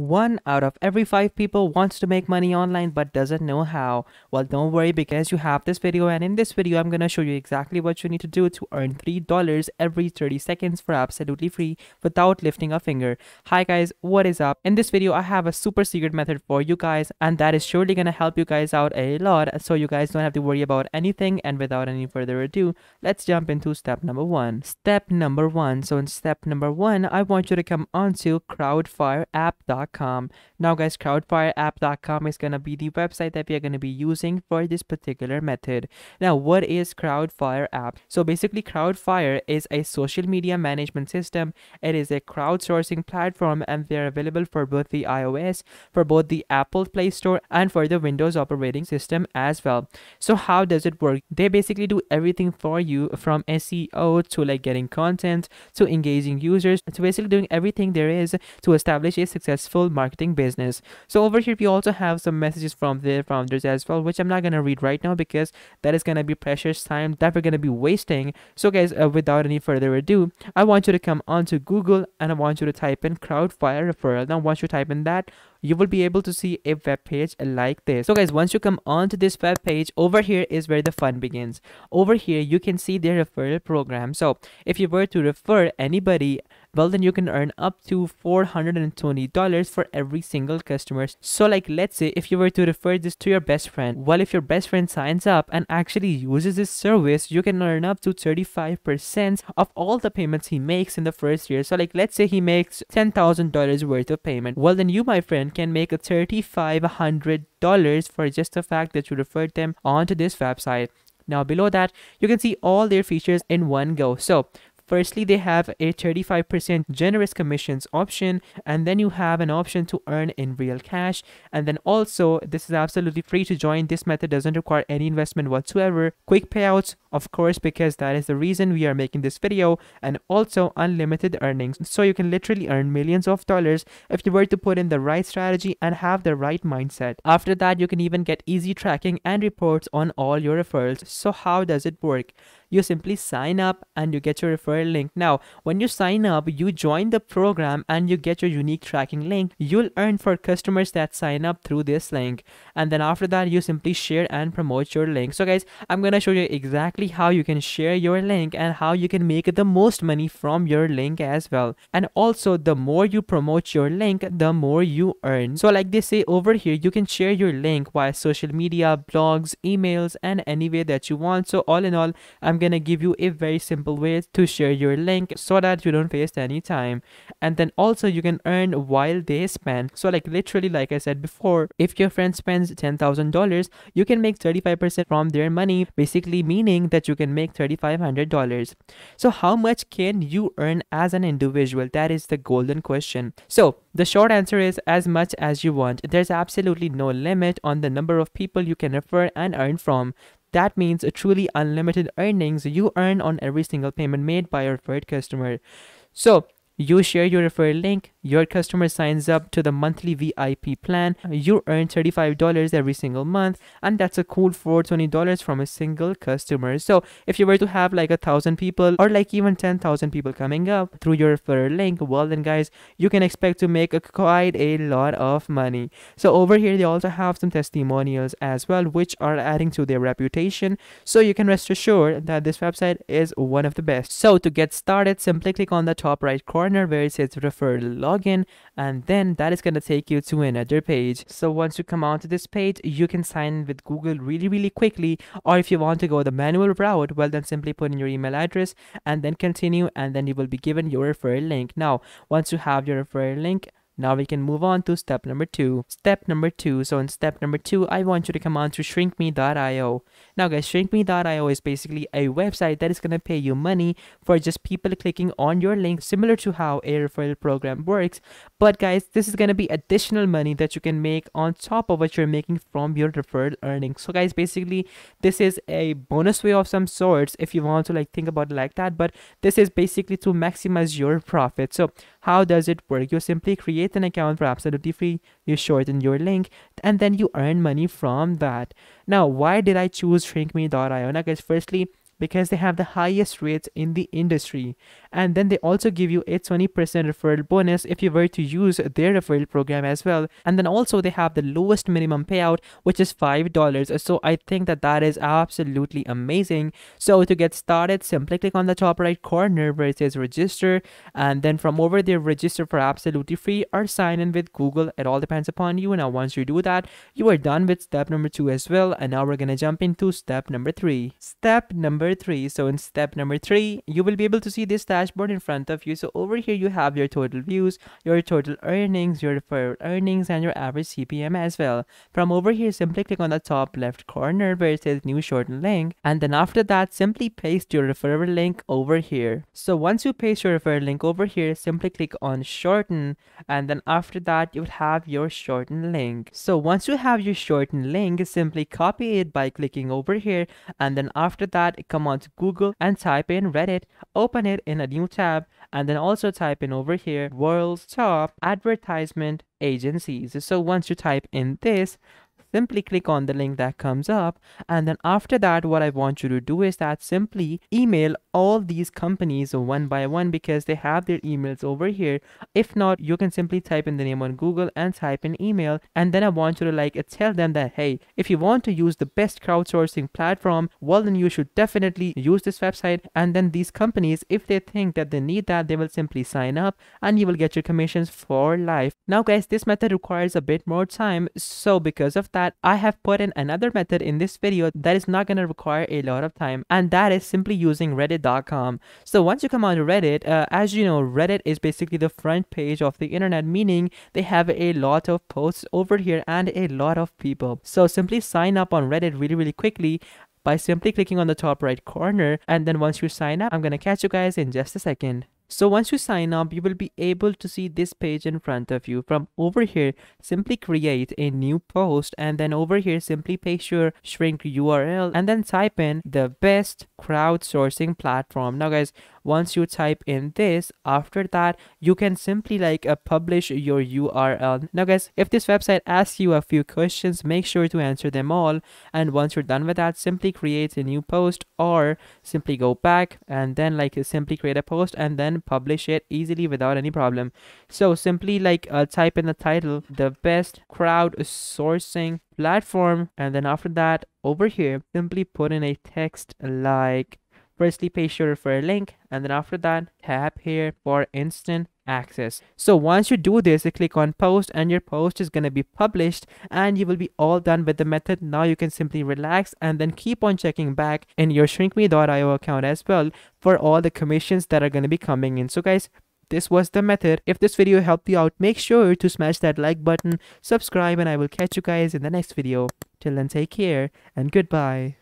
One out of every five people wants to make money online but doesn't know how. Well, don't worry because you have this video and in this video, I'm gonna show you exactly what you need to do to earn $3 every 30 seconds for absolutely free without lifting a finger. Hi guys, what is up? In this video, I have a super secret method for you guys and that is surely gonna help you guys out a lot so you guys don't have to worry about anything and without any further ado, let's jump into step number one. Step number one. So in step number one, I want you to come onto crowdfire Doc. Now guys, crowdfireapp.com is going to be the website that we are going to be using for this particular method. Now, what is Crowdfire app? So basically Crowdfire is a social media management system. It is a crowdsourcing platform and they're available for both the iOS, for both the Apple Play Store and for the Windows operating system as well. So how does it work? They basically do everything for you from SEO to like getting content to engaging users to basically doing everything there is to establish a successful successful marketing business. So over here, we also have some messages from the founders as well, which I'm not going to read right now because that is going to be precious time that we're going to be wasting. So guys, uh, without any further ado, I want you to come onto Google and I want you to type in Crowdfire referral. Now, once you type in that, you will be able to see a web page like this so guys once you come onto this web page over here is where the fun begins over here you can see their referral program so if you were to refer anybody well then you can earn up to $420 for every single customer so like let's say if you were to refer this to your best friend well if your best friend signs up and actually uses this service you can earn up to 35% of all the payments he makes in the first year so like let's say he makes $10,000 worth of payment well then you my friend can make $3,500 for just the fact that you referred them onto this website. Now below that, you can see all their features in one go. So Firstly, they have a 35% generous commissions option, and then you have an option to earn in real cash. And then also, this is absolutely free to join. This method doesn't require any investment whatsoever. Quick payouts, of course, because that is the reason we are making this video, and also unlimited earnings. So you can literally earn millions of dollars if you were to put in the right strategy and have the right mindset. After that, you can even get easy tracking and reports on all your referrals. So how does it work? you simply sign up and you get your referral link. Now, when you sign up, you join the program and you get your unique tracking link you'll earn for customers that sign up through this link. And then after that, you simply share and promote your link. So guys, I'm going to show you exactly how you can share your link and how you can make the most money from your link as well. And also the more you promote your link, the more you earn. So like they say over here, you can share your link via social media, blogs, emails, and any way that you want. So all in all, I'm gonna give you a very simple way to share your link so that you don't waste any time and then also you can earn while they spend so like literally like i said before if your friend spends ten thousand dollars you can make 35 percent from their money basically meaning that you can make $3,500. So, how much can you earn as an individual? That is the golden question. So, the short answer is as much as you want. There's absolutely no limit on the number of people you can refer and earn from. That means a truly unlimited earnings you earn on every single payment made by your preferred customer. So you share your referral link, your customer signs up to the monthly VIP plan, you earn $35 every single month, and that's a cool $420 from a single customer. So if you were to have like a thousand people or like even 10,000 people coming up through your referral link, well then guys, you can expect to make a, quite a lot of money. So over here, they also have some testimonials as well, which are adding to their reputation. So you can rest assured that this website is one of the best. So to get started, simply click on the top right corner where it says refer login and then that is going to take you to another page. So once you come onto this page, you can sign with Google really, really quickly. Or if you want to go the manual route, well then simply put in your email address and then continue and then you will be given your referral link. Now, once you have your referral link, now we can move on to step number two. Step number two, so in step number two, I want you to come on to shrinkme.io. Now guys, shrinkme.io is basically a website that is going to pay you money for just people clicking on your link, similar to how a referral program works. But guys, this is going to be additional money that you can make on top of what you're making from your referred earnings. So guys, basically this is a bonus way of some sorts if you want to like think about it like that. But this is basically to maximize your profit. So how does it work? You simply create create an account for absolutely free. You shorten your link and then you earn money from that. Now, why did I choose shrinkme.io? Now, guys, firstly, because they have the highest rates in the industry and then they also give you a 20% referral bonus if you were to use their referral program as well and then also they have the lowest minimum payout which is $5 so I think that that is absolutely amazing so to get started simply click on the top right corner where it says register and then from over there register for absolutely free or sign in with Google it all depends upon you now once you do that you are done with step number two as well and now we're gonna jump into step number three step number three so in step number three you will be able to see this tab dashboard in front of you. So over here you have your total views, your total earnings, your referral earnings and your average CPM as well. From over here simply click on the top left corner where it says new shortened link and then after that simply paste your referral link over here. So once you paste your referral link over here simply click on shorten and then after that you will have your shortened link. So once you have your shortened link simply copy it by clicking over here and then after that come on to Google and type in Reddit, open it in a new tab and then also type in over here world's top advertisement agencies. So once you type in this, simply click on the link that comes up. And then after that, what I want you to do is that simply email all these companies one by one because they have their emails over here. If not, you can simply type in the name on Google and type in email. And then I want you to like tell them that, hey, if you want to use the best crowdsourcing platform, well, then you should definitely use this website. And then these companies, if they think that they need that, they will simply sign up and you will get your commissions for life. Now, guys, this method requires a bit more time. So because of that, that I have put in another method in this video that is not going to require a lot of time and that is simply using reddit.com. So once you come on to Reddit, uh, as you know, Reddit is basically the front page of the internet, meaning they have a lot of posts over here and a lot of people. So simply sign up on Reddit really, really quickly by simply clicking on the top right corner. And then once you sign up, I'm going to catch you guys in just a second. So once you sign up, you will be able to see this page in front of you. From over here, simply create a new post and then over here, simply paste your shrink URL and then type in the best crowdsourcing platform. Now guys, once you type in this, after that, you can simply like uh, publish your URL. Now guys, if this website asks you a few questions, make sure to answer them all. And once you're done with that, simply create a new post or simply go back and then like simply create a post and then publish it easily without any problem. So simply like uh, type in the title, the best crowd sourcing platform. And then after that, over here, simply put in a text like Firstly, paste your referral link and then after that, tap here for instant access. So once you do this, you click on post and your post is going to be published and you will be all done with the method. Now you can simply relax and then keep on checking back in your shrinkme.io account as well for all the commissions that are going to be coming in. So guys, this was the method. If this video helped you out, make sure to smash that like button, subscribe, and I will catch you guys in the next video. Till then, take care and goodbye.